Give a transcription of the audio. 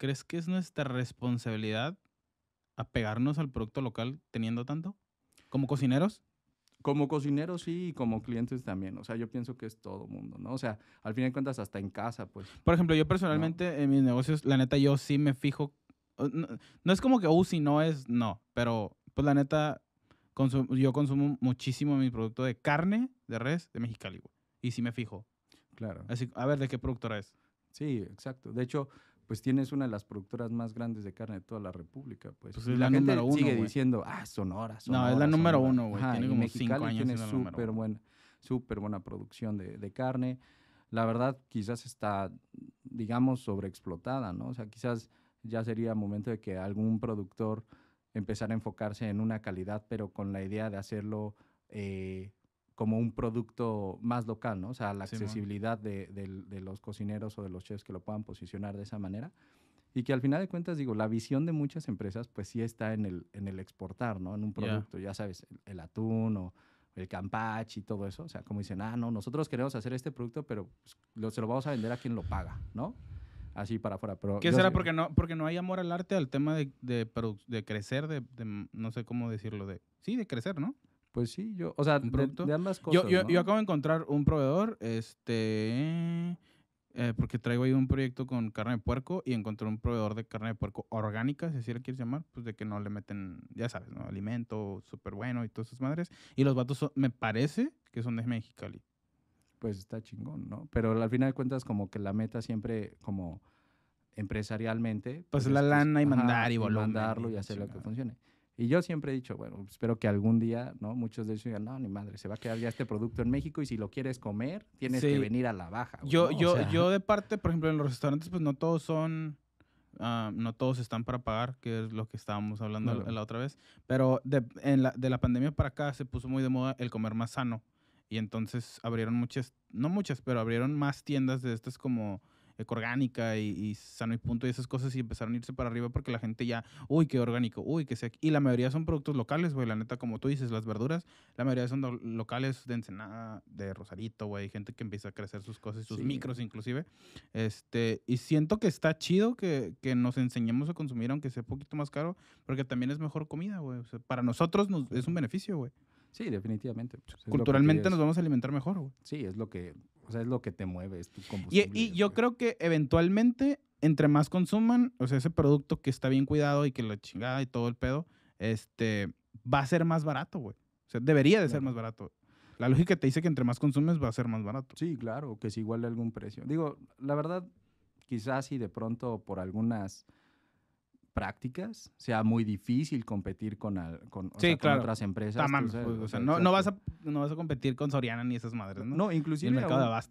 ¿crees que es nuestra responsabilidad apegarnos al producto local teniendo tanto? ¿Como cocineros? Como cocineros sí, y como clientes también. O sea, yo pienso que es todo mundo, ¿no? O sea, al fin de cuentas, hasta en casa, pues. Por ejemplo, yo personalmente en mis negocios, la neta, yo sí me fijo. No, es como que, uh, si no es, no. Pero, pues la neta, yo consumo muchísimo mi producto de carne de res de Mexicali, Y sí me fijo. Claro. Así, a ver, ¿de qué productora es? Sí, exacto. De hecho, pues tienes una de las productoras más grandes de carne de toda la República. Pues, pues la, gente sigue diciendo, ah, Sonora, Sonora. No, es la número uno, güey. Tiene como cinco Tiene súper buena, buena producción de, carne. La verdad, quizás está, digamos, sobreexplotada, ¿no? O sea, quizás ya sería momento de que algún productor empezara a enfocarse en una calidad, pero con la idea de hacerlo eh, como un producto más local, ¿no? O sea, la accesibilidad de, los cocineros o de los chefs que lo puedan posicionar de esa manera. Y que al final de cuentas, digo, la visión de muchas empresas, pues sí está en el, en el exportar, ¿no? En un producto, ya sabes, el, atún o el campachi y todo eso. O sea, como dicen, ah, no, nosotros queremos hacer este producto, pero pues, lo, se lo vamos a vender a quien lo paga, ¿no? Así para afuera. Pero ¿Qué será? porque no, porque no hay amor al arte, al tema de, de, de crecer, de, no sé cómo decirlo, de sí, de crecer, ¿no? Pues sí, yo, o sea, de, ambas cosas. Yo, acabo de encontrar un proveedor, este, eh, porque traigo ahí un proyecto con carne de puerco y encontré un proveedor de carne de puerco orgánica, si así le quieres llamar, pues de que no le meten, ya sabes, ¿no? alimento súper bueno y todas esas madres. Y los vatos, me parece que son de Mexicali. Pues está chingón, ¿no? Pero al final de cuentas, como que la meta siempre, como empresarialmente. Pues, pues la pues, lana y mandar y, y volumen. mandarlo y hacer lo que funcione. Y yo siempre he dicho, bueno, espero que algún día, ¿no? Muchos de ellos digan, no, ni madre, se va a quedar ya este producto en México y si lo quieres comer, tienes que venir a la baja. yo, yo, yo de parte, por ejemplo, en los restaurantes, pues no todos son, ah, no todos están para pagar, que es lo que estábamos hablando la, otra vez, pero de, en la, de la pandemia para acá se puso muy de moda el comer más sano y entonces abrieron muchas, no muchas, pero abrieron más tiendas de estas como orgánica y, sano y punto y esas cosas y empezaron a irse para arriba porque la gente ya, uy, qué orgánico, uy, qué sea. Y la mayoría son productos locales, güey, la neta, como tú dices, las verduras, la mayoría son locales de Ensenada, de Rosarito, güey, gente que empieza a crecer sus cosas, sus micros inclusive. Este, y siento que está chido que, nos enseñemos a consumir, aunque sea un poquito más caro, porque también es mejor comida, güey. O sea, para nosotros nos, es un beneficio, güey. Sí, definitivamente. Pues, Culturalmente nos vamos a alimentar mejor, güey. Sí, es lo que o sea, es lo que te mueve, es tu combustible. Y, yo creo que eventualmente, entre más consuman, o sea, ese producto que está bien cuidado y que lo chingada y todo el pedo, este, va a ser más barato, güey. O sea, debería de ser más barato. La lógica te dice que entre más consumes va a ser más barato. Sí, claro, que es igual de algún precio. Digo, la verdad, quizás si de pronto por algunas prácticas, sea muy difícil competir con, con, otras empresas. o sea, no, vas a, no vas a competir con Soriana ni esas madres, ¿no? No, inclusive... El mercado de abasto.